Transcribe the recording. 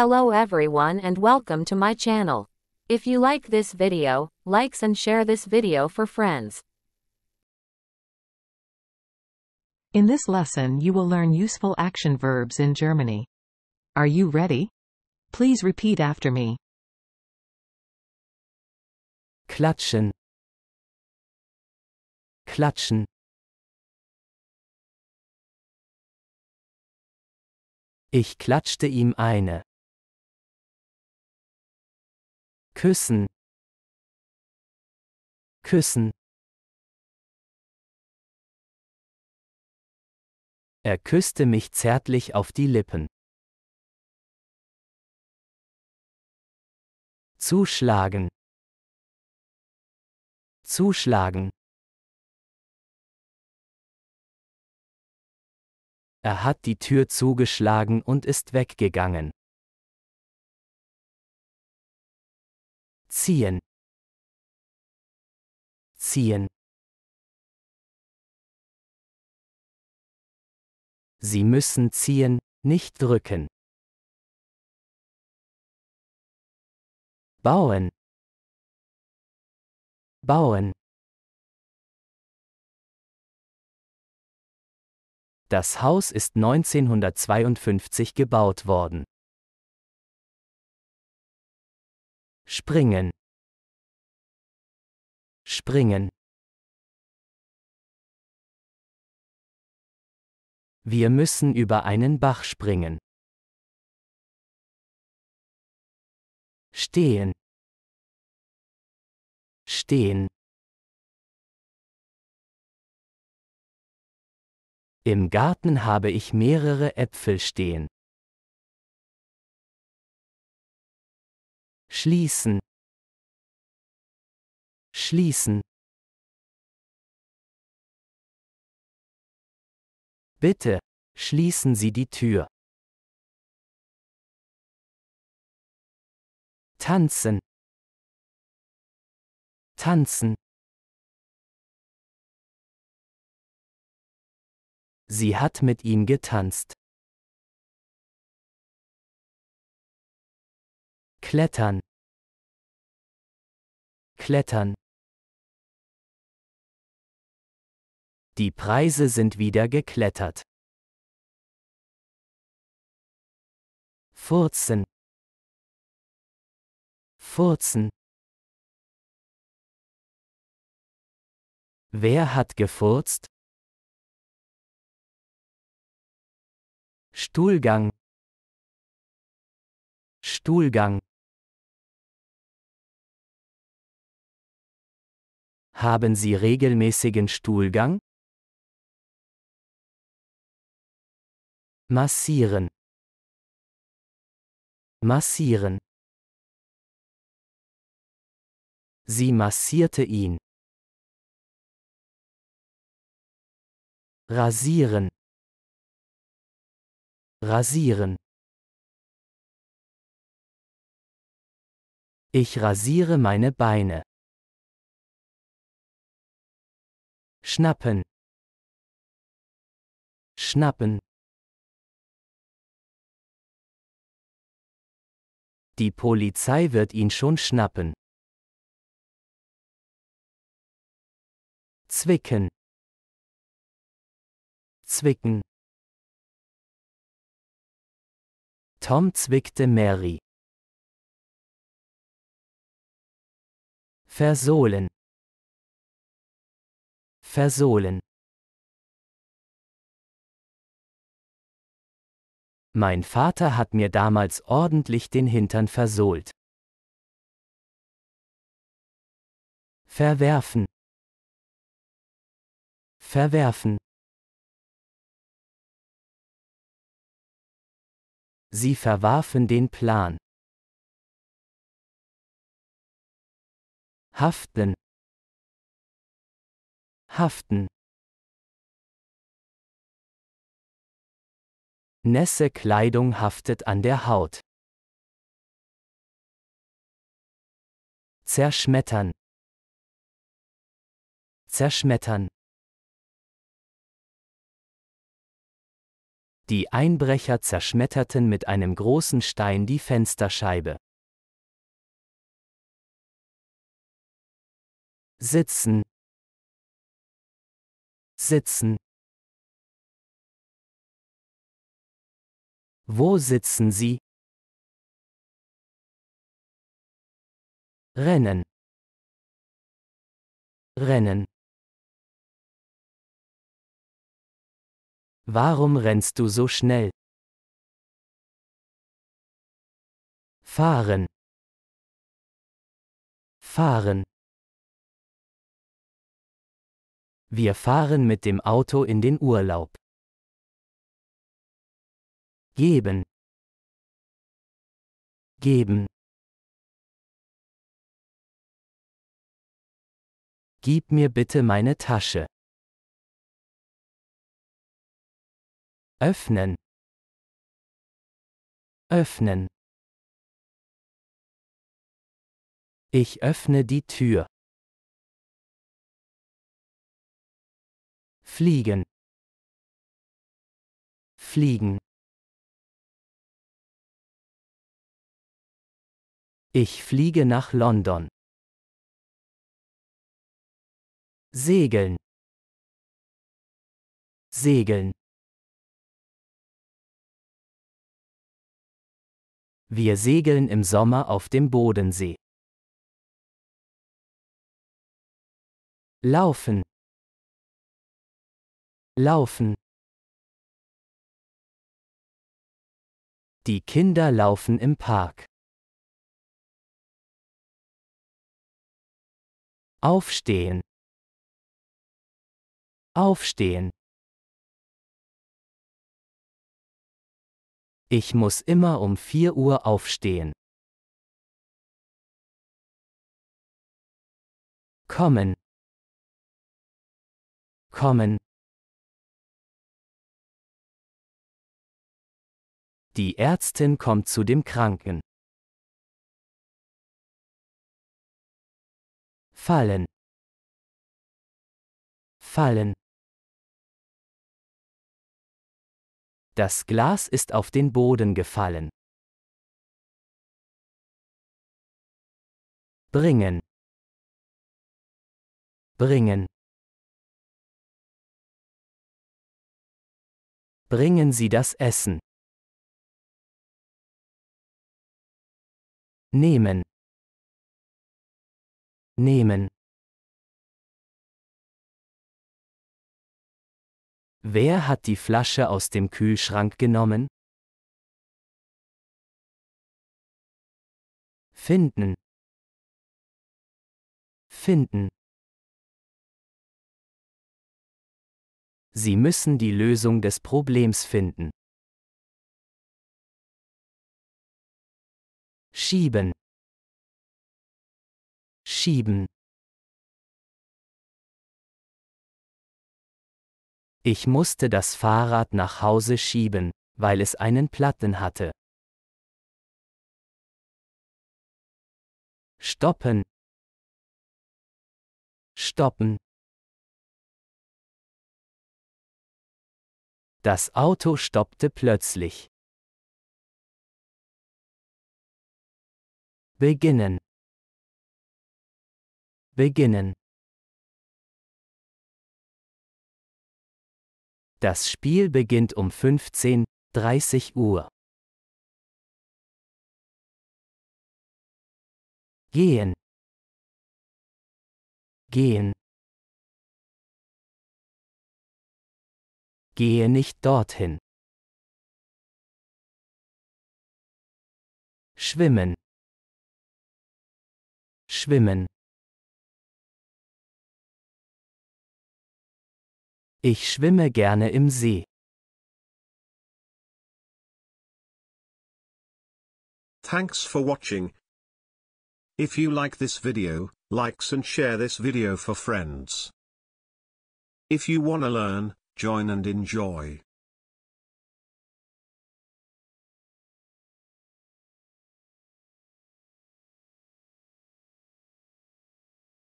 Hello everyone and welcome to my channel. If you like this video, likes and share this video for friends. In this lesson you will learn useful action verbs in Germany. Are you ready? Please repeat after me. Klatschen. Klatschen. Ich klatschte ihm eine. küssen küssen Er küsste mich zärtlich auf die Lippen. Zuschlagen. Zuschlagen. Er hat die Tür zugeschlagen und ist weggegangen. ziehen ziehen Sie müssen ziehen, nicht drücken. Bauen. Bauen. Das Haus ist 1952 gebaut worden. springen springen Wir müssen über einen Bach springen. Stehen. Stehen. Im Garten habe ich mehrere Äpfel stehen. schließen schließen Bitte, schließen Sie die Tür. Tanzen. Tanzen. Sie hat mit ihm getanzt. Klettern. Klettern. Die Preise sind wieder geklettert. Furzen. Furzen. Wer hat gefurzt? Stuhlgang. Stuhlgang. Haben Sie regelmäßigen Stuhlgang? Massieren. Massieren. Sie massierte ihn. Rasieren. Rasieren. Ich rasiere meine Beine. schnappen schnappen Die Polizei wird ihn schon schnappen. Zwicken. Zwicken. Tom zwickte Mary. Versohlen versohlen. Mein Vater hat mir damals ordentlich den Hintern versohlt. Verwerfen. Verwerfen. Sie verwarfen den Plan. Haften haften. Nässe Kleidung haftet an der Haut. Zerschmettern. Zerschmettern. Die Einbrecher zerschmetterten mit einem großen Stein die Fensterscheibe. Sitzen sitzen. Wo sitzen Sie? Rennen. Rennen. Warum rennst du so schnell? Fahren. Fahren. Wir fahren mit dem Auto in den Urlaub. Geben. Geben. Gib mir bitte meine Tasche. Öffnen. Öffnen. Ich öffne die Tür. fliegen fliegen Ich fliege nach London. Segeln. Segeln. Wir segeln im Sommer auf dem Bodensee. Laufen. Laufen. Die Kinder laufen im Park. Aufstehen. Aufstehen. Ich muss immer um vier Uhr aufstehen. Kommen. Kommen. Die Ärztin kommt zu dem Kranken. Fallen. Fallen. Das Glas ist auf den Boden gefallen. Bringen. Bringen. Bringen Sie das Essen. nehmen nehmen Wer hat die Flasche aus dem Kühlschrank genommen? Finden. Finden. Sie müssen die Lösung des Problems finden. schieben schieben Ich musste das Fahrrad nach Hause schieben, weil es einen Platten hatte. Stoppen. Stoppen. Das Auto stoppte plötzlich. Beginnen. Beginnen. Das Spiel beginnt um 15.30 Uhr. Gehen. Gehen. Gehe nicht dorthin. Schwimmen. Schwimmen. Ich schwimme gerne im See. Thanks for watching. If you like this video, likes and share this video for friends. If you wanna learn, join and enjoy.